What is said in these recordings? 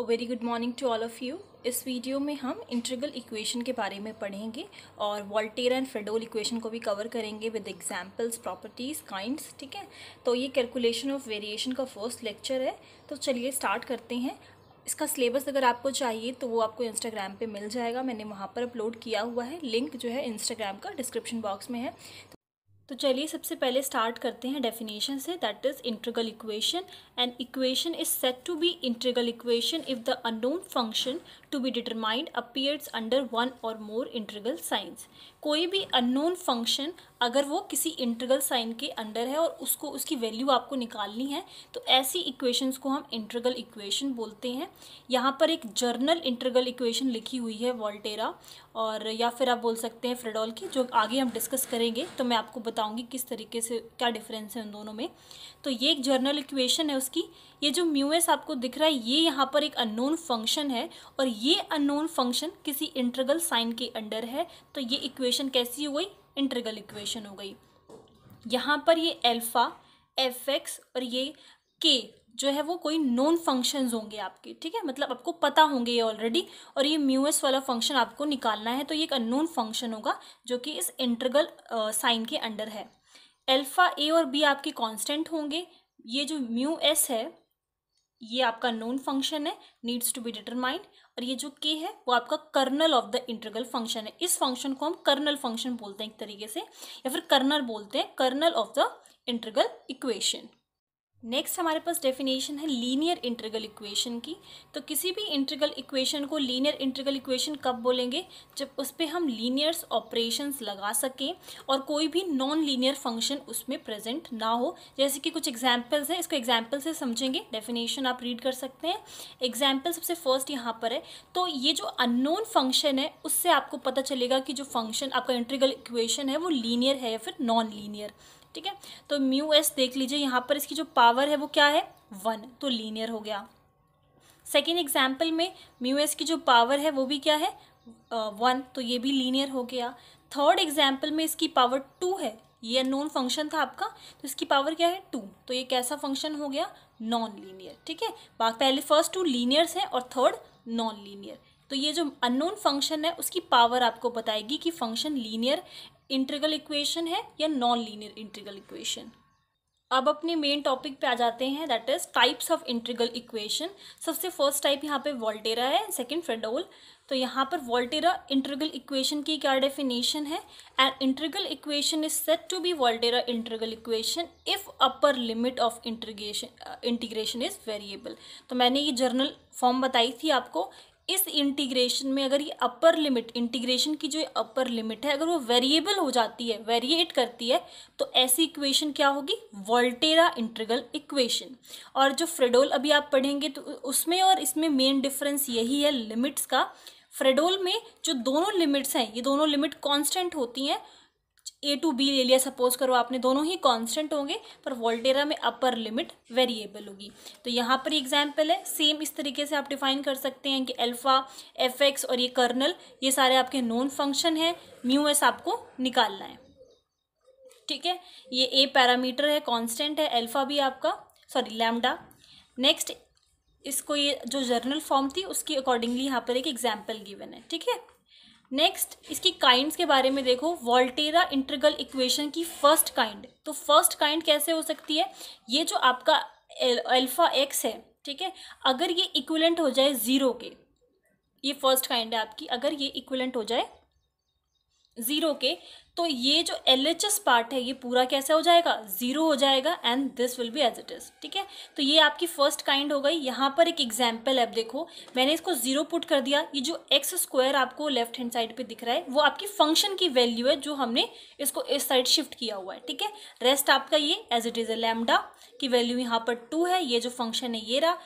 Very good morning to all of you इस video में हम इंटरगल इक्वेशन के बारे में पढ़ेंगे और वॉल्टेरा एंड फ्रेडोल इक्वेशन को भी कवर करेंगे विद एग्जांपल्स प्रॉपर्टीज़ काइंड्स ठीक है तो ये कैलकुलेशन ऑफ वेरिएशन का फर्स्ट लेक्चर है तो चलिए स्टार्ट करते हैं इसका सिलेबस अगर आपको चाहिए तो वो आपको इंस्टाग्राम पर मिल जाएगा मैंने वहाँ पर अपलोड किया हुआ है लिंक जो है इंस्टाग्राम का डिस्क्रिप्शन बॉक्स में है तो चलिए सबसे पहले स्टार्ट करते हैं डेफिनेशन से that is integral equation and equation is set to be integral equation if the unknown function to be determined appears under one or more integral signs कोई भी unknown function अगर वो किसी integral sign के under है और उसको उसकी वैल्यू आपको निकालनी है तो ऐसी इक्वेशंस को हम इंटरगल इक्वेशन बोलते हैं यहाँ पर एक जर्नल इंटरगल इक्वेशन लिखी हुई है वॉल्टेरा और या फिर आप बोल सकते हैं फ्रेडॉल की जो आगे हम डिस्कस करेंगे तो मैं आपको बताऊँगी किस तरीके से क्या डिफरेंस है उन दोनों में तो ये एक जर्नल इक्वेशन है उसकी ये जो म्यूएस आपको दिख रहा है ये यहाँ पर एक अननोन फंक्शन है और ये अननोन फंक्शन किसी इंटरगल साइन के अंडर है तो ये इक्वेशन कैसी हो गई इंटरगल इक्वेशन हो गई यहाँ पर ये एल्फ़ा एफ एक्स और ये के जो है वो कोई नॉन फंक्शन होंगे आपके ठीक है मतलब आपको पता होंगे ये ऑलरेडी और ये म्यूएस वाला फंक्शन आपको निकालना है तो ये एक अननोन फंक्शन होगा जो कि इस इंटरगल साइन के अंडर है एल्फ़ा ए और बी आपके कांस्टेंट होंगे ये जो म्यू एस है ये आपका नोन फंक्शन है नीड्स टू बी डिटरमाइंड और ये जो के है वो आपका kernel of the integral function है इस फंक्शन को हम कर्नल फंक्शन बोलते हैं एक तरीके से या फिर कर्नल बोलते हैं kernel of the integral equation next हमारे पास डेफिनेशन है लीनियर इंटरगल इक्वेशन की तो किसी भी इंटरगल इक्वेशन को लीनियर इंटरगल इक्वेशन कब बोलेंगे जब उस पर हम लीनियर्स ऑपरेशंस लगा सकें और कोई भी नॉन लीनियर फंक्शन उसमें प्रेजेंट ना हो जैसे कि कुछ एग्जाम्पल्स हैं इसको एग्जाम्पल से समझेंगे डेफिनेशन आप रीड कर सकते हैं एग्जाम्पल सबसे फर्स्ट यहाँ पर है तो ये जो अननोन फंक्शन है उससे आपको पता चलेगा कि जो फंक्शन आपका इंटरगल इक्वेशन है वो लीनियर है या फिर नॉन लीनियर ठीक है तो म्यू एस देख लीजिए यहाँ पर इसकी जो पावर है वो क्या है वन तो लीनियर हो गया सेकेंड एग्जाम्पल में म्यू एस की जो पावर है वो भी क्या है वन uh, तो ये भी लीनियर हो गया थर्ड एग्जाम्पल में इसकी पावर टू है ये नॉन फंक्शन था आपका तो इसकी पावर क्या है टू तो ये कैसा फंक्शन हो गया नॉन लीनियर ठीक है पहले फर्स्ट टू लीनियर्स हैं और थर्ड नॉन लीनियर तो ये जो अननोन फंक्शन है उसकी पावर आपको बताएगी कि फंक्शन लीनियर इंट्रीगल इक्वेशन है या नॉन लीनियर इंटरगल इक्वेशन अब अपने मेन टॉपिक पे आ जाते हैं that is types of integral equation सबसे फर्स्ट टाइप यहाँ पे वोल्टेरा है सेकंड फ्रेडोल तो यहाँ पर वोल्टेरा इंट्रीगल इक्वेशन की क्या डेफिनेशन है and integral equation is set to be Volterra integral equation if upper limit of integration integration is variable तो मैंने ये जर्नल फॉर्म बताई थी आपको इस इंटीग्रेशन में अगर ये अपर लिमिट इंटीग्रेशन की जो अपर लिमिट है अगर वो वेरिएबल हो जाती है वेरिएट करती है तो ऐसी इक्वेशन क्या होगी वोल्टेरा इंटीग्रल इक्वेशन और जो फ्रेडोल अभी आप पढ़ेंगे तो उसमें और इसमें मेन डिफरेंस यही है लिमिट्स का फ्रेडोल में जो दोनों लिमिट्स हैं ये दोनों लिमिट कॉन्स्टेंट होती हैं ए टू बी ले लिया सपोज करो आपने दोनों ही कांस्टेंट होंगे पर वोल्टेरा में अपर लिमिट वेरिएबल होगी तो यहाँ पर एग्जाम्पल है सेम इस तरीके से आप डिफाइन कर सकते हैं कि अल्फ़ा एफ एक्स और ये कर्नल ये सारे आपके नॉन फंक्शन हैं म्यू एस आपको निकालना है ठीक है ये ए पैरामीटर है कॉन्स्टेंट है एल्फा भी आपका सॉरी लैमडा नेक्स्ट इसको ये जो जर्नल फॉर्म थी उसकी अकॉर्डिंगली यहाँ पर एक एग्जाम्पल गिवन है ठीक है नेक्स्ट इसकी काइंड्स के बारे में देखो वॉल्टेरा इंटरगल इक्वेशन की फर्स्ट काइंड तो फर्स्ट काइंड कैसे हो सकती है ये जो आपका अल्फा एक्स है ठीक है अगर ये इक्वलेंट हो जाए ज़ीरो के ये फर्स्ट काइंड है आपकी अगर ये इक्वलेंट हो जाए ज़ीरो के तो ये जो एल एच एस पार्ट है ये पूरा कैसा हो जाएगा ज़ीरो हो जाएगा and this will be as it is ठीक है तो ये आपकी फर्स्ट काइंड हो गई यहाँ पर एक एग्जाम्पल है देखो मैंने इसको ज़ीरो पुट कर दिया ये जो एक्स स्क्वायर आपको लेफ्ट हैंड साइड पे दिख रहा है वो आपकी फंक्शन की वैल्यू है जो हमने इसको इस साइड शिफ्ट किया हुआ है ठीक है रेस्ट आपका ये as it is A lambda की वैल्यू यहाँ पर टू है ये जो फंक्शन है ये रहा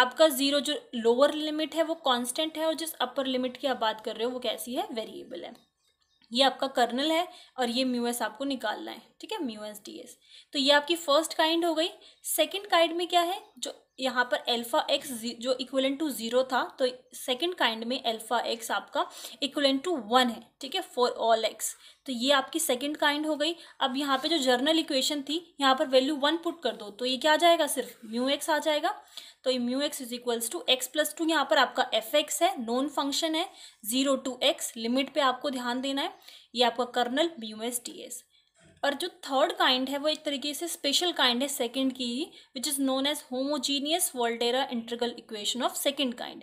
आपका जीरो जो लोअर लिमिट है वो कॉन्स्टेंट है और जिस अपर लिमिट की आप बात कर रहे हो वो कैसी है वेरिएबल है ये आपका कर्नल है और ये म्यू एस आपको निकालना है ठीक है म्यू एस डी एस तो ये आपकी फर्स्ट काइंड हो गई सेकेंड काइंड में क्या है जो यहाँ पर अल्फ़ा एक्स जो इक्वलेंट टू ज़ीरो था तो सेकंड काइंड में अल्फ़ा एक्स आपका इक्वलेंट टू वन है ठीक है फॉर ऑल एक्स तो ये आपकी सेकंड काइंड हो गई अब यहाँ पे जो जर्नल इक्वेशन थी यहाँ पर वैल्यू वन पुट कर दो तो ये क्या आ जाएगा सिर्फ म्यू एक्स आ जाएगा तो ये mu X is equals to X plus two यहाँ पर आपका एफ एक्स है नॉन फंक्शन है जीरो टू एक्स लिमिट पे आपको ध्यान देना है ये आपका kernel mu S T S और जो थर्ड काइंड है वो एक तरीके से स्पेशल काइंड है सेकंड की which is known as homogeneous Volterra integral equation of second kind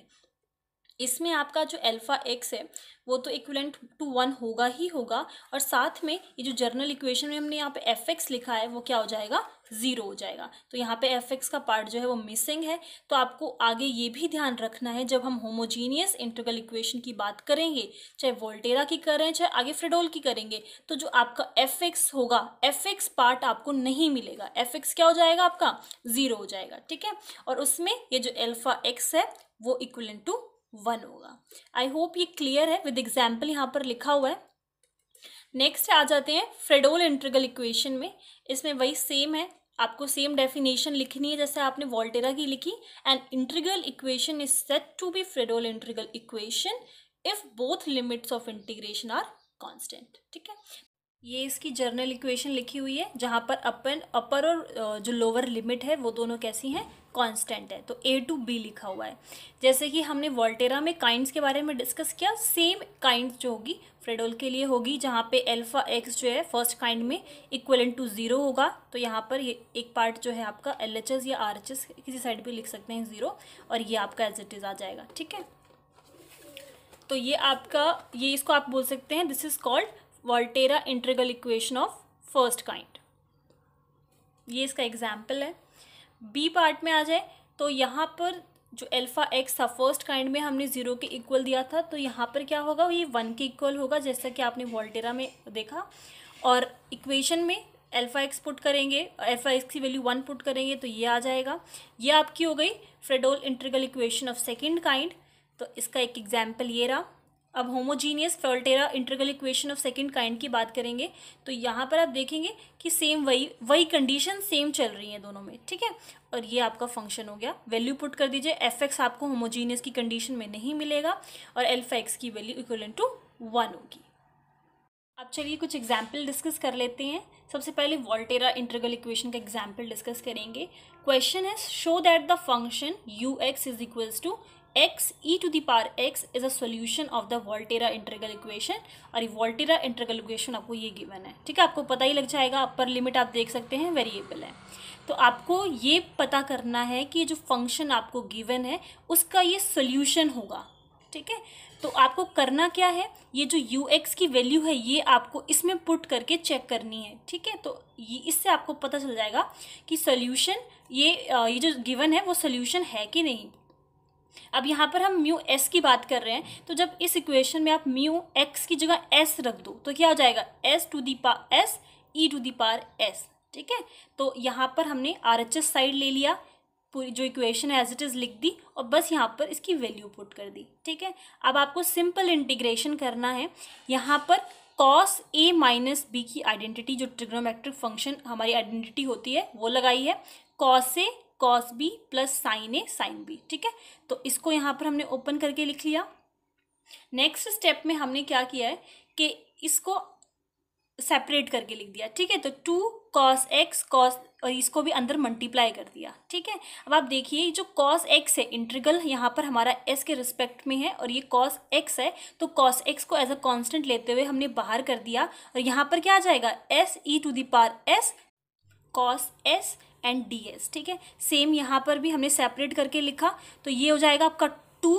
इसमें आपका जो अल्फा एक्स है वो तो इक्वलेंट टू वन होगा ही होगा और साथ में ये जो जर्नल इक्वेशन में हमने यहाँ पे एफ एक्स लिखा है वो क्या हो जाएगा ज़ीरो हो जाएगा तो यहाँ पे एफ एक्स का पार्ट जो है वो मिसिंग है तो आपको आगे ये भी ध्यान रखना है जब हम होमोजीनियस इंटरगल इक्वेशन की बात करेंगे चाहे वोल्टेरा की करें चाहे आगे फ्रेडोल की करेंगे तो जो आपका एफ एक्स होगा एफ एक्स पार्ट आपको नहीं मिलेगा एफ एक्स क्या हो जाएगा आपका ज़ीरो हो जाएगा ठीक है और उसमें ये जो एल्फ़ा एक्स है वो इक्वलेंट टू वन होगा आई होप ये क्लियर है विद एग्जाम्पल यहाँ पर लिखा हुआ है नेक्स्ट आ जाते हैं फ्रेडोल इंट्रगल इक्वेशन में इसमें वही सेम है आपको सेम डेफिनेशन लिखनी है जैसे आपने वॉल्टेरा की लिखी and integral equation is set to be Fredholm integral equation if both limits of integration are constant ठीक है ये इसकी जर्नल इक्वेशन लिखी हुई है जहां पर अपन अपर और जो लोअर लिमिट है वो दोनों कैसी हैं कांस्टेंट है तो ए टू बी लिखा हुआ है जैसे कि हमने वोल्टेरा में काइंड्स के बारे में डिस्कस किया सेम काइंड जो होगी फ्रेडोल के लिए होगी जहाँ पे एल्फ़ा एक्स जो है फर्स्ट काइंड में इक्वल टू ज़ीरो होगा तो यहाँ पर ये एक पार्ट जो है आपका एल या आर किसी साइड पर लिख सकते हैं ज़ीरो और ये आपका एज इट इज़ आ जाएगा ठीक है तो ये आपका ये इसको आप बोल सकते हैं this is called Volterra integral equation of first kind ये इसका एग्जाम्पल है बी पार्ट में आ जाए तो यहाँ पर जो अल्फ़ा एक्स था फर्स्ट काइंड में हमने ज़ीरो के इक्वल दिया था तो यहाँ पर क्या होगा ये वन के इक्वल होगा जैसा कि आपने वोल्टेरा में देखा और इक्वेशन में अल्फ़ा एक्स पुट करेंगे अल्फ़ा एक्स की वैल्यू वन पुट करेंगे तो ये आ जाएगा ये आपकी हो गई Fredholm integral equation of second kind तो इसका एक एग्जाम्पल ये रहा अब homogeneous Volterra integral equation of second kind की बात करेंगे तो यहाँ पर आप देखेंगे कि सेम वही वही कंडीशन सेम चल रही है दोनों में ठीक है और ये आपका फंक्शन हो गया वैल्यू पुट कर दीजिए एफ एक्स आपको होमोजीनियस की कंडीशन में नहीं मिलेगा और एल्फा एक्स की वैल्यू इक्वलन टू वन होगी अब चलिए कुछ एग्जाम्पल डिस्कस कर लेते हैं सबसे पहले वोल्टेरा इंटरगल इक्वेशन का एग्जाम्पल डिस्कस करेंगे क्वेश्चन है show that the function U X is equals to x e to the power x is a solution of the Volterra integral equation और ये Volterra integral equation आपको ये given है ठीक है आपको पता ही लग जाएगा अपर लिमिट आप देख सकते हैं वेरिएबल है तो आपको ये पता करना है कि जो फंक्शन आपको गिवन है उसका ये सोल्यूशन होगा ठीक है तो आपको करना क्या है ये जो यू एक्स की वैल्यू है ये आपको इसमें पुट करके चेक करनी है ठीक है तो ये इससे आपको पता चल जाएगा कि सोल्यूशन ये ये जो गिवन है वो सोल्यूशन है कि नहीं अब यहाँ पर हम म्यू एस की बात कर रहे हैं तो जब इस इक्वेशन में आप म्यू एक्स की जगह एस रख दो तो क्या हो जाएगा S to the power S E to the power S ठीक है तो यहाँ पर हमने आर एच एस साइड ले लिया पूरी जो इक्वेशन है एज इट इज़ लिख दी और बस यहाँ पर इसकी वैल्यू पुट कर दी ठीक है अब आपको सिंपल इंटीग्रेशन करना है यहाँ पर कॉस ए माइनस बी की आइडेंटिटी जो ट्रिग्नोमेट्रिक फंक्शन हमारी आइडेंटिटी होती है वो लगाई है cos A cos B plus sine A sine B ठीक है तो इसको यहाँ पर हमने ओपन करके लिख लिया नेक्स्ट स्टेप में हमने क्या किया है कि इसको सेपरेट करके लिख दिया ठीक है तो टू कॉस एक्स कॉस और इसको भी अंदर मल्टीप्लाई कर दिया ठीक है अब आप देखिए जो कॉस एक्स है इंट्रीगल यहाँ पर हमारा एस के रिस्पेक्ट में है और ये कॉस एक्स है तो कॉस एक्स को एज अ कांस्टेंट लेते हुए हमने बाहर कर दिया और यहाँ पर क्या आ जाएगा S E to the power S cos S and D S ठीक है सेम यहाँ पर भी हमने सेपरेट करके लिखा तो ये हो जाएगा आपका टू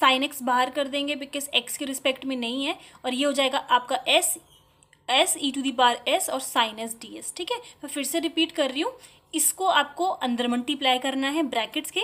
साइन एक्स बाहर कर देंगे बिकॉज एक्स के रिस्पेक्ट में नहीं है और ये हो जाएगा आपका S S E to the power S और साइन एस डी एस ठीक है मैं फिर से रिपीट कर रही हूँ इसको आपको अंदर मल्टीप्लाई करना है ब्रैकेट्स के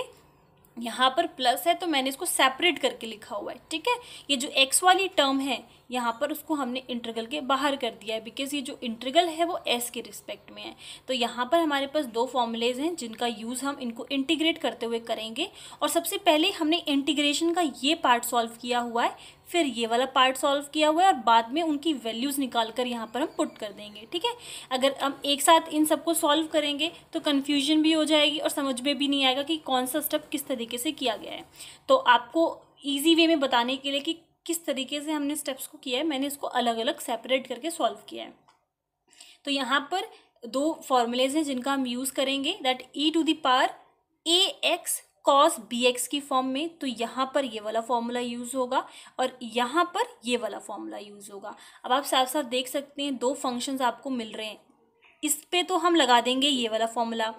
यहाँ पर प्लस है तो मैंने इसको सेपरेट करके लिखा हुआ है ठीक है ये जो एक्स वाली टर्म है यहाँ पर उसको हमने इंटरगल के बाहर कर दिया है बिकॉज ये जो इंटरगल है वो एस के रिस्पेक्ट में है तो यहाँ पर हमारे पास दो फॉर्मूलेज हैं जिनका यूज़ हम इनको इंटीग्रेट करते हुए करेंगे और सबसे पहले हमने इंटीग्रेशन का ये पार्ट सॉल्व किया हुआ है फिर ये वाला पार्ट सॉल्व किया हुआ है और बाद में उनकी वैल्यूज़ निकाल कर यहाँ पर हम पुट कर देंगे ठीक है अगर हम एक साथ इन सबको सॉल्व करेंगे तो कन्फ्यूजन भी हो जाएगी और समझ में भी नहीं आएगा कि कौन सा स्टेप किस तरीके से किया गया है तो आपको ईजी वे में बताने के लिए कि किस तरीके से हमने स्टेप्स को किया है मैंने इसको अलग अलग सेपरेट करके सॉल्व किया है तो यहाँ पर दो फॉर्मूलेज हैं जिनका हम यूज़ करेंगे that E to power A X cos B X की फॉर्म में तो यहाँ पर ये वाला फॉर्मूला यूज़ होगा और यहाँ पर ये वाला फॉर्मूला यूज़ होगा अब आप साफ साफ देख सकते हैं दो फंक्शंस आपको मिल रहे हैं इस पर तो हम लगा देंगे ये वाला फॉर्मूला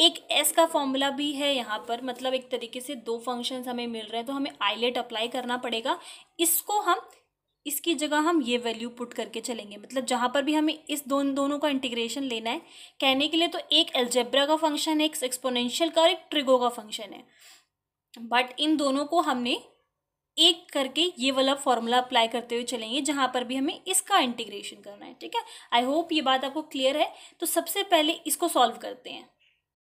एक एस का फॉर्मूला भी है यहाँ पर मतलब एक तरीके से दो फंक्शन हमें मिल रहे हैं तो हमें आईलेट अप्लाई करना पड़ेगा इसको हम इसकी जगह हम ये वैल्यू पुट करके चलेंगे मतलब जहाँ पर भी हमें इस दोन दोनों का इंटीग्रेशन लेना है कहने के लिए तो एक एल्जेब्रा का फंक्शन है एक एक्सपोनेंशियल का और एक ट्रिगो का फंक्शन है बट इन दोनों को हमने एक करके ये वाला फॉर्मूला अप्लाई करते हुए चलेंगे जहाँ पर भी हमें इसका इंटीग्रेशन करना है ठीक है आई होप ये बात आपको क्लियर है तो सबसे पहले इसको सॉल्व करते हैं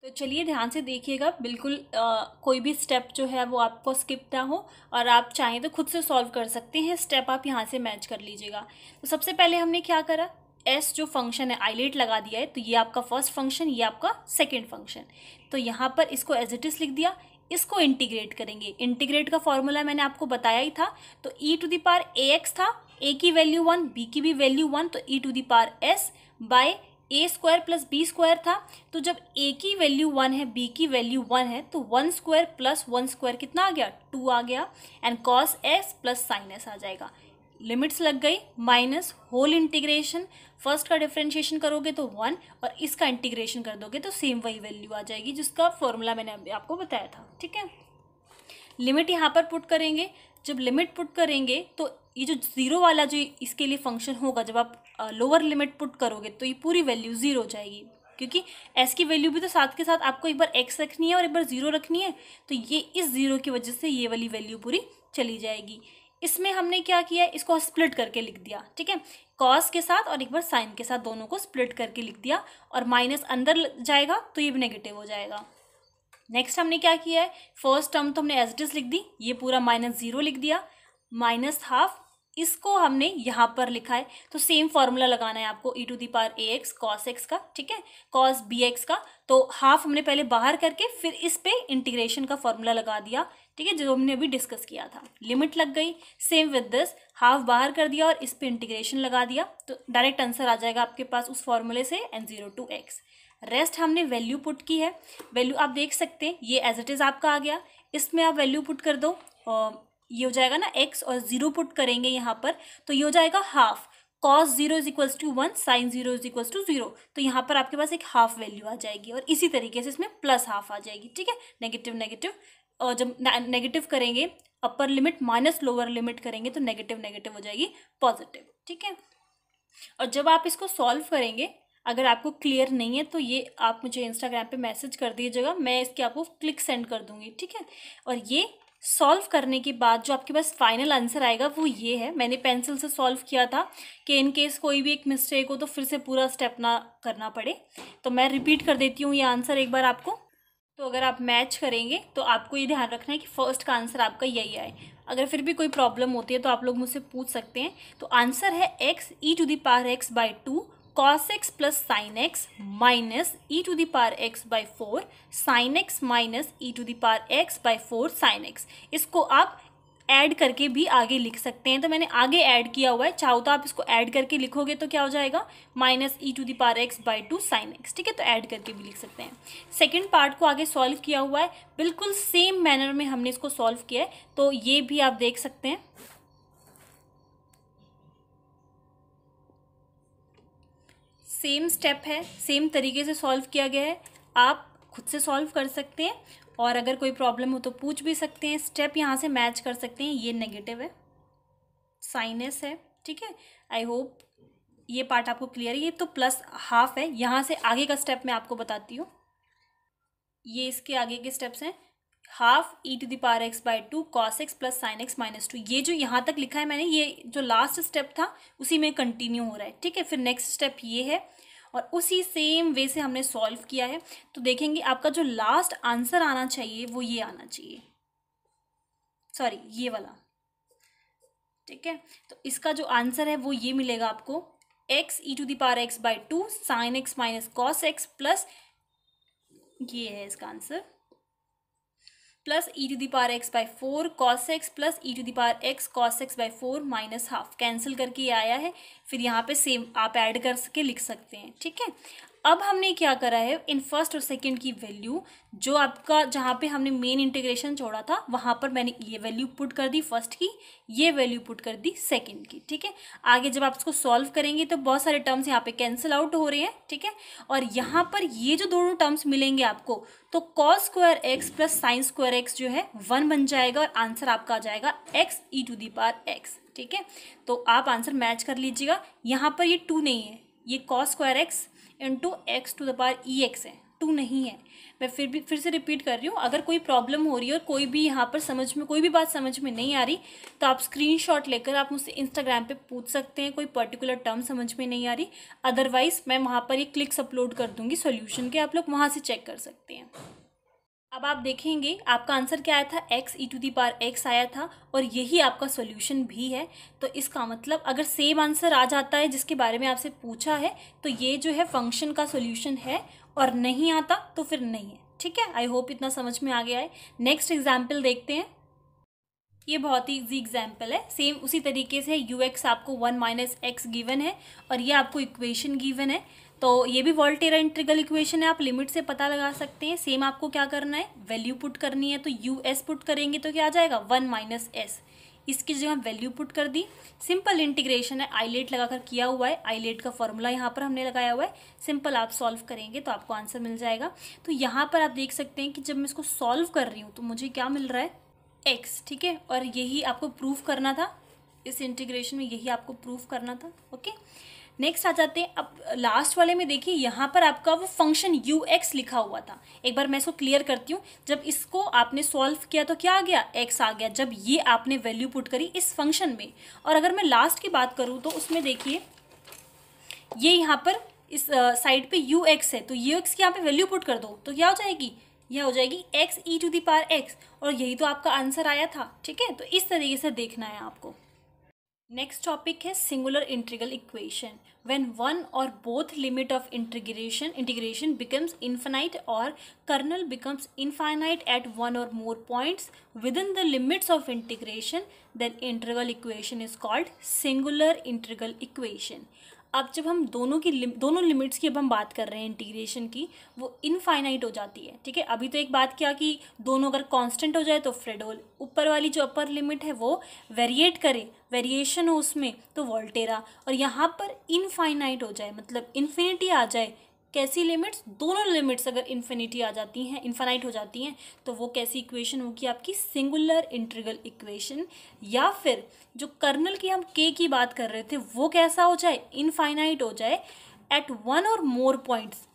तो चलिए ध्यान से देखिएगा बिल्कुल आ, कोई भी स्टेप जो है वो आपको स्किप ना हो और आप चाहें तो खुद से सॉल्व कर सकते हैं स्टेप आप यहाँ से मैच कर लीजिएगा तो सबसे पहले हमने क्या करा एस जो फंक्शन है आईलेट लगा दिया है तो ये आपका फर्स्ट फंक्शन ये आपका सेकंड फंक्शन तो यहाँ पर इसको एज इट इज़ लिख दिया इसको इंटीग्रेट करेंगे इंटीग्रेट का फॉर्मूला मैंने आपको बताया ही था तो E to the power A x था ए की वैल्यू वन बी की भी वैल्यू वन तो E to the power S by A square plus B square था तो जब ए की वैल्यू वन है बी की वैल्यू वन है तो one square plus one square कितना आ गया टू आ गया and cos s plus sine S आ जाएगा लिमिट्स लग गई माइनस होल इंटीग्रेशन फर्स्ट का डिफ्रेंशिएशन करोगे तो वन और इसका इंटीग्रेशन कर दोगे तो सेम वही वैल्यू आ जाएगी जिसका फॉर्मूला मैंने अभी आपको बताया था ठीक है लिमिट यहाँ पर पुट करेंगे जब लिमिट पुट करेंगे तो ये जो ज़ीरो वाला जो इसके लिए फंक्शन होगा जब आप लोअर लिमिट पुट करोगे तो ये पूरी वैल्यू ज़ीरो हो जाएगी क्योंकि एस की वैल्यू भी तो साथ के साथ आपको एक बार एक्स रखनी है और एक बार ज़ीरो रखनी है तो ये इस ज़ीरो की वजह से ये वाली वैल्यू पूरी चली जाएगी इसमें हमने क्या किया इसको स्प्लिट करके लिख दिया ठीक है कॉस के साथ और एक बार साइन के साथ दोनों को स्प्लिट करके लिख दिया और माइनस अंदर जाएगा तो ये भी नेगेटिव हो जाएगा नेक्स्ट हमने क्या किया है फर्स्ट टर्म तो हमने एज डिस लिख दी ये पूरा माइनस ज़ीरो लिख दिया माइनस हाफ इसको हमने यहाँ पर लिखा है तो सेम फार्मूला लगाना है आपको E to the power A X cos X का ठीक है कॉस बी एक्स का तो हाफ हमने पहले बाहर करके फिर इस पर इंटीग्रेशन का फार्मूला लगा दिया ठीक है जो हमने अभी डिस्कस किया था लिमिट लग गई सेम विद दिस हाफ बाहर कर दिया और इस पर इंटीग्रेशन लगा दिया तो डायरेक्ट आंसर आ जाएगा आपके पास उस फॉर्मूले से in zero to X rest हमने वैल्यू पुट की है वैल्यू आप देख सकते हैं ये एज इट इज़ आपका आ गया इसमें आप वैल्यू पुट कर दो और ये हो जाएगा ना एक्स और ज़ीरो पुट करेंगे यहाँ पर तो ये हो जाएगा half cos zero is equals to one sine zero is equals to zero तो यहाँ पर आपके पास एक हाफ वैल्यू आ जाएगी और इसी तरीके से इसमें प्लस हाफ आ जाएगी ठीक है नेगेटिव नेगेटिव जब नेगेटिव करेंगे upper limit minus lower limit करेंगे तो नेगेटिव नेगेटिव हो जाएगी पॉजिटिव ठीक है और जब आप इसको सॉल्व करेंगे अगर आपको क्लियर नहीं है तो ये आप मुझे इंस्टाग्राम पे मैसेज कर दीजिएगा मैं इसके आपको क्लिक सेंड कर दूंगी ठीक है और ये सॉल्व करने के बाद जो आपके पास फाइनल आंसर आएगा वो ये है मैंने पेंसिल से सॉल्व किया था कि इन केस कोई भी एक मिस्टेक हो तो फिर से पूरा स्टेप ना करना पड़े तो मैं रिपीट कर देती हूँ ये आंसर एक बार आपको तो अगर आप मैच करेंगे तो आपको ये ध्यान रखना है कि फ़र्स्ट का आंसर आपका यही आए अगर फिर भी कोई प्रॉब्लम होती है तो आप लोग मुझसे पूछ सकते हैं तो आंसर है x e to power x by two cos x plus sine x minus E to power x by four sine x minus E to power x by four sine x इसको आप add करके भी आगे लिख सकते हैं तो मैंने आगे ऐड किया हुआ है चाहो तो आप इसको ऐड करके लिखोगे तो क्या हो जाएगा minus E to the power x by two sine X ठीक है तो ऐड करके भी लिख सकते हैं सेकेंड पार्ट को आगे सॉल्व किया हुआ है बिल्कुल सेम मैनर में हमने इसको सॉल्व किया है तो ये भी आप देख सकते हैं सेम स्टेप है सेम तरीके से सॉल्व किया गया है आप खुद से सॉल्व कर सकते हैं और अगर कोई प्रॉब्लम हो तो पूछ भी सकते हैं स्टेप यहाँ से मैच कर सकते हैं ये नेगेटिव है साइनस है ठीक है आई होप ये पार्ट आपको क्लियर है ये तो प्लस हाफ है यहाँ से आगे का स्टेप मैं आपको बताती हूँ ये इसके आगे के स्टेप्स हैं half E to the power x by two cos x plus sine x minus two ये जो यहाँ तक लिखा है मैंने ये जो लास्ट स्टेप था उसी में कंटिन्यू हो रहा है ठीक है फिर नेक्स्ट स्टेप ये है और उसी सेम वे से हमने सॉल्व किया है तो देखेंगे आपका जो लास्ट आंसर आना चाहिए वो ये आना चाहिए सॉरी ये वाला ठीक है तो इसका जो आंसर है वो ये मिलेगा आपको x e to the power x by two sine x minus cos x plus ये है इसका answer plus e to power x by four cos x plus e to power x cos x by four minus half cancel करके आया है फिर यहाँ पे same आप ऐड कर लिख सकते हैं ठीक है अब हमने क्या करा है इन फर्स्ट और सेकेंड की वैल्यू जो आपका जहाँ पे हमने मेन इंटीग्रेशन छोड़ा था वहाँ पर मैंने ये वैल्यू पुट कर दी फर्स्ट की ये वैल्यू पुट कर दी सेकेंड की ठीक है आगे जब आप इसको सॉल्व करेंगे तो बहुत सारे टर्म्स यहाँ पे कैंसिल आउट हो रहे हैं ठीक है और यहाँ पर ये जो दोनों टर्म्स मिलेंगे आपको तो cos square x plus sine square x जो है वन बन जाएगा और आंसर आपका आ जाएगा x e to the power x ठीक है तो आप आंसर मैच कर लीजिएगा यहाँ पर ये टू नहीं है ये cos square x into x to the power e x है टू नहीं है मैं फिर भी फिर से रिपीट कर रही हूँ अगर कोई प्रॉब्लम हो रही है और कोई भी यहाँ पर समझ में कोई भी बात समझ में नहीं आ रही तो आप स्क्रीनशॉट लेकर आप मुझसे इंस्टाग्राम पे पूछ सकते हैं कोई पर्टिकुलर टर्म समझ में नहीं आ रही अदरवाइज़ मैं वहाँ पर ये क्लिक्स अपलोड कर दूँगी सोल्यूशन के आप लोग वहाँ से चेक कर सकते हैं अब आप देखेंगे आपका आंसर क्या आया था x e to the power x आया था और यही आपका सॉल्यूशन भी है तो इसका मतलब अगर सेम आंसर आ जाता है जिसके बारे में आपसे पूछा है तो ये जो है फंक्शन का सॉल्यूशन है और नहीं आता तो फिर नहीं है ठीक है आई होप इतना समझ में आ गया है नेक्स्ट एग्जाम्पल देखते हैं ये बहुत ही इजी एग्जाम्पल है सेम उसी तरीके से यू एक्स आपको वन माइनस एक्स गिवन है और ये आपको इक्वेशन गिवन है तो ये भी वॉल्टेरा इंट्रीगल इक्वेशन है आप लिमिट से पता लगा सकते हैं सेम आपको क्या करना है वैल्यू पुट करनी है तो यू एस पुट करेंगे तो क्या आ जाएगा वन माइनस एस इसकी जगह वैल्यू पुट कर दी सिंपल इंटीग्रेशन है आईलेट लगाकर किया हुआ है आईलेट का फॉर्मूला यहाँ पर हमने लगाया हुआ है सिंपल आप सॉल्व करेंगे तो आपको आंसर मिल जाएगा तो यहाँ पर आप देख सकते हैं कि जब मैं इसको सॉल्व कर रही हूँ तो मुझे क्या मिल रहा है एक्स ठीक है और यही आपको प्रूफ करना था इस इंटीग्रेशन में यही आपको प्रूफ करना था ओके okay? नेक्स्ट आ जाते हैं अब लास्ट वाले में देखिए यहाँ पर आपका वो फंक्शन यू एक्स लिखा हुआ था एक बार मैं इसको क्लियर करती हूँ जब इसको आपने सॉल्व किया तो क्या आ गया एक्स आ गया जब ये आपने वैल्यू पुट करी इस फंक्शन में और अगर मैं लास्ट की बात करूँ तो उसमें देखिए ये यहाँ पर इस साइड पर यू एक्स है तो यू एक्स की यहाँ वैल्यू पुट कर दो तो क्या हो जाएगी यह हो जाएगी x e to the power x और यही तो आपका आंसर आया था ठीक है तो इस तरीके से देखना है आपको Next topic is singular integral equation. When one or both limit of integration integration becomes infinite or kernel becomes infinite at one or more points within the limits of integration, then integral equation is called singular integral equation. अब जब हम दोनों की लिम, दोनों limits की अब हम बात कर रहे हैं इंटीग्रेशन की वो इनफाइनाइट हो जाती है ठीक है अभी तो एक बात क्या कि दोनों अगर कांस्टेंट हो जाए तो फ्रेडोल ऊपर वाली जो अपर लिमिट है वो वेरिएट करे वेरिएशन हो उसमें तो वोल्टेरा और यहाँ पर इनफाइनाइट हो जाए मतलब इन्फिनिटी आ जाए कैसी लिमिट्स दोनों लिमिट्स अगर इन्फिनिटी आ जाती हैं इन्फाइनाइट हो जाती हैं तो वो कैसी इक्वेशन होगी आपकी सिंगुलर इंट्रीगल इक्वेशन या फिर जो कर्नल की हम के की बात कर रहे थे वो कैसा हो जाए इनफाइनाइट हो जाए एट वन और मोर पॉइंट्स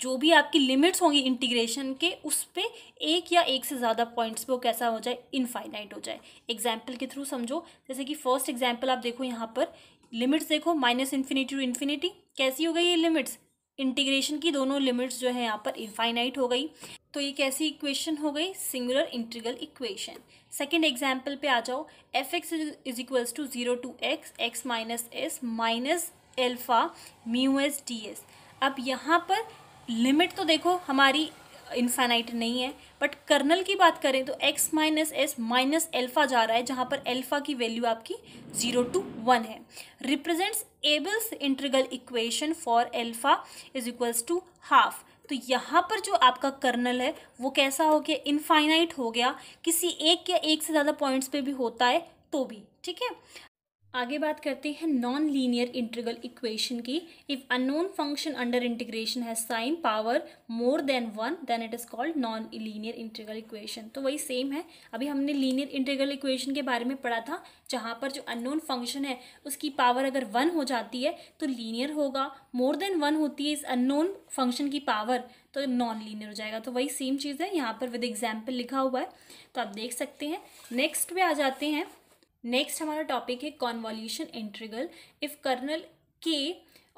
जो भी आपकी लिमिट्स होंगी इंटीग्रेशन के उस पर एक या एक से ज़्यादा पॉइंट्स पे वो कैसा हो जाए इनफाइनाइट हो जाए एग्जाम्पल के थ्रू समझो जैसे कि फर्स्ट एग्जाम्पल आप देखो यहाँ पर लिमिट्स देखो माइनस इन्फिनिटी टू इन्फिनिटी कैसी हो गई ये लिमिट्स इंटीग्रेशन की दोनों लिमिट्स जो है यहाँ पर इनफाइनाइट हो गई तो ये कैसी इक्वेशन हो गई singular integral equation second example पे आ जाओ f x is equals to zero to x x minus s minus alpha mu s D s अब यहाँ पर लिमिट तो देखो हमारी इन्फाइनाइट नहीं है बट कर्नल की बात करें तो x minus s minus alpha जा रहा है जहाँ पर एल्फा की वैल्यू आपकी जीरो टू वन है represents Abel's integral equation for alpha is equals to half तो यहाँ पर जो आपका कर्नल है वो कैसा हो गया इनफाइनाइट हो गया किसी एक या एक से ज़्यादा पॉइंट्स पे भी होता है तो भी ठीक है आगे बात करते हैं नॉन लीनियर इंटीग्रल इक्वेशन की if unknown function under integration है साइन power more than one then it is called non linear integral equation तो वही सेम है अभी हमने लीनियर इंटीग्रल इक्वेशन के बारे में पढ़ा था जहाँ पर जो अननोन फंक्शन है उसकी पावर अगर वन हो जाती है तो लीनियर होगा मोर देन वन होती है इस अननोन फंक्शन की पावर तो नॉन लीनियर हो जाएगा तो वही सेम चीज़ है यहाँ पर विद एग्जाम्पल लिखा हुआ है तो आप देख सकते हैं नेक्स्ट पे आ जाते हैं नेक्स्ट हमारा टॉपिक है convolution integral if kernel K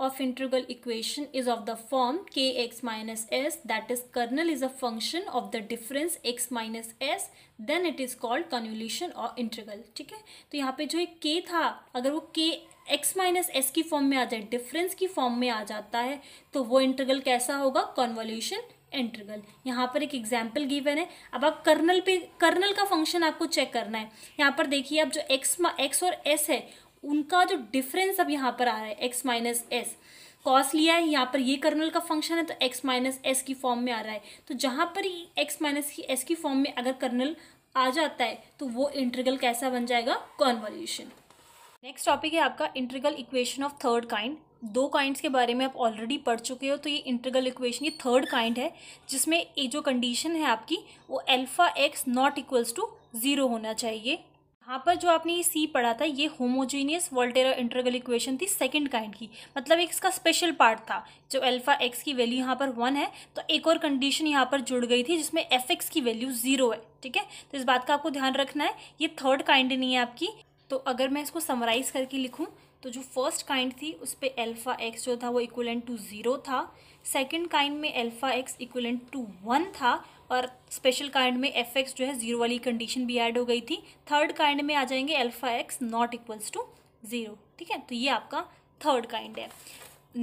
of integral equation is of the form K x minus s that is kernel is a function of the difference x minus s then it is called convolution of integral ठीक है तो यहाँ पे जो एक के था अगर वो के एक्स माइनस एस की फॉर्म में आ जाए डिफरेंस की फॉर्म में आ जाता है तो वो इंट्रीगल कैसा होगा कॉन्वॉल्यूशन इंटरगल यहाँ पर एक एग्जाम्पल गिवन है अब आप कर्नल पे कर्नल का फंक्शन आपको चेक करना है यहाँ पर देखिए आप जो एक्स एक्स और एस है उनका जो डिफरेंस अब यहाँ पर आ रहा है एक्स माइनस एस कॉस लिया है यहाँ पर ये कर्नल का फंक्शन है तो एक्स माइनस एस की फॉर्म में आ रहा है तो जहाँ पर एक्स माइनस की एस की फॉर्म में अगर कर्नल आ जाता है तो वो इंटरगल कैसा बन जाएगा कॉन्वॉल्यूशन नेक्स्ट टॉपिक है आपका integral equation of third kind दो काइंड्स के बारे में आप ऑलरेडी पढ़ चुके हो तो ये इंटरगल इक्वेशन ये थर्ड काइंड है जिसमें ये जो कंडीशन है आपकी वो alpha x not equals to zero होना चाहिए यहाँ पर जो आपने ये सी पढ़ा था ये होमोजीनियस वोल्टेरा इंटरगल इक्वेशन थी सेकंड काइंड की मतलब एक इसका स्पेशल पार्ट था जब अल्फ़ा एक्स की वैल्यू यहाँ पर वन है तो एक और कंडीशन यहाँ पर जुड़ गई थी जिसमें एफ एक्स की वैल्यू ज़ीरो है ठीक है तो इस बात का आपको ध्यान रखना है ये थर्ड काइंड नहीं है आपकी तो अगर मैं इसको समराइज़ करके लिखूँ तो जो फर्स्ट काइंड थी उस पर एल्फ़ा एक्स जो था वो इक्वलेंट टू ज़ीरो था सेकंड काइंड में alpha x equivalent to one था और स्पेशल काइंड में एफ एक्स जो है ज़ीरो वाली कंडीशन भी ऐड हो गई थी थर्ड काइंड में आ जाएंगे alpha x not equals to zero ठीक है तो ये आपका थर्ड काइंड है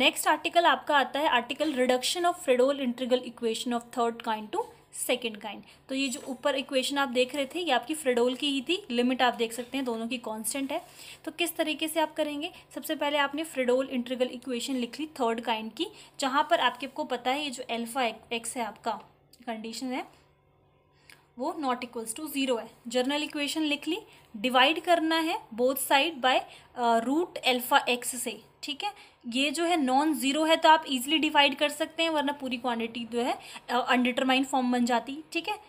नेक्स्ट आर्टिकल आपका आता है article reduction of Fredholm integral equation of third kind to second kind तो ये जो ऊपर इक्वेशन आप देख रहे थे ये आपकी फ्रेडोल की ही थी लिमिट आप देख सकते हैं दोनों की कांस्टेंट है तो किस तरीके से आप करेंगे सबसे पहले आपने फ्रेडोल इंटरगल इक्वेशन लिख ली थर्ड काइंड की जहाँ पर आपके आपको पता है ये जो एल्फा एक्स है आपका कंडीशन है वो नॉट इक्वल्स टू ज़ीरो है जर्नल इक्वेशन लिख ली डिवाइड करना है both side by root alpha x से ठीक है ये जो है नॉन ज़ीरो है तो आप इजीली डिवाइड कर सकते हैं वरना पूरी क्वांटिटी जो है अनडिटरमाइन फॉर्म बन जाती ठीक है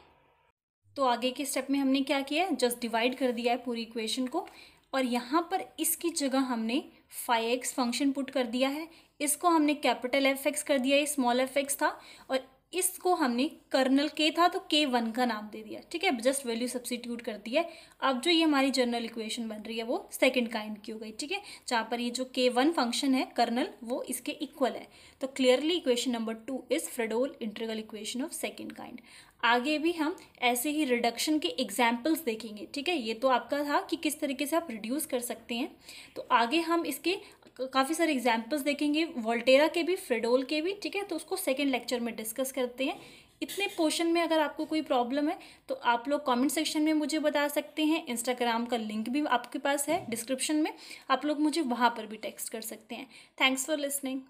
तो आगे के स्टेप में हमने क्या किया है जस्ट डिवाइड कर दिया है पूरी इक्वेशन को और यहाँ पर इसकी जगह हमने फाइव एक्स फंक्शन पुट कर दिया है इसको हमने कैपिटल एफ एक्स कर दिया ये स्मॉल एफ एक्स था और इसको हमने कर्नल के था तो के वन का नाम दे दिया ठीक है जस्ट वैल्यू सब्सिट्यूट कर दिया अब जो ये हमारी जनरल इक्वेशन बन रही है वो सेकंड काइंड की हो गई ठीक है जहाँ पर ये जो के वन फंक्शन है कर्नल वो इसके इक्वल है तो clearly equation number two is Fredholm integral equation of second kind आगे भी हम ऐसे ही रिडक्शन के एग्जाम्पल्स देखेंगे ठीक है ये तो आपका था कि किस तरीके से आप रिड्यूस कर सकते हैं तो आगे हम इसके काफ़ी सारे एग्जाम्पल्स देखेंगे वोल्टेरा के भी फ्रेडोल के भी ठीक है तो उसको सेकेंड लेक्चर में डिस्कस करते हैं इतने पोर्शन में अगर आपको कोई प्रॉब्लम है तो आप लोग कमेंट सेक्शन में मुझे बता सकते हैं इंस्टाग्राम का लिंक भी आपके पास है डिस्क्रिप्शन में आप लोग मुझे वहाँ पर भी टेक्स्ट कर सकते हैं थैंक्स फॉर लिसनिंग